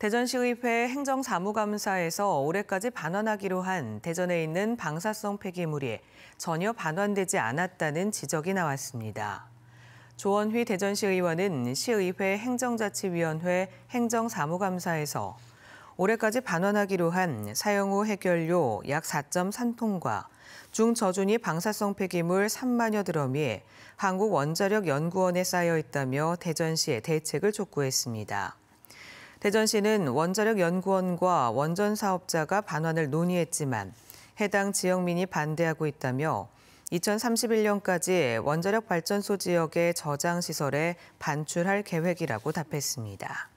대전시의회 행정사무감사에서 올해까지 반환하기로 한 대전에 있는 방사성 폐기물이 전혀 반환되지 않았다는 지적이 나왔습니다. 조원휘 대전시의원은 시의회 행정자치위원회 행정사무감사에서 올해까지 반환하기로 한 사용 후 해결료 약 4.3톤과 중저준위 방사성 폐기물 3만여 드럼이 한국원자력연구원에 쌓여 있다며 대전시에 대책을 촉구했습니다. 대전시는 원자력연구원과 원전 사업자가 반환을 논의했지만 해당 지역민이 반대하고 있다며 2031년까지 원자력 발전소 지역의 저장시설에 반출할 계획이라고 답했습니다.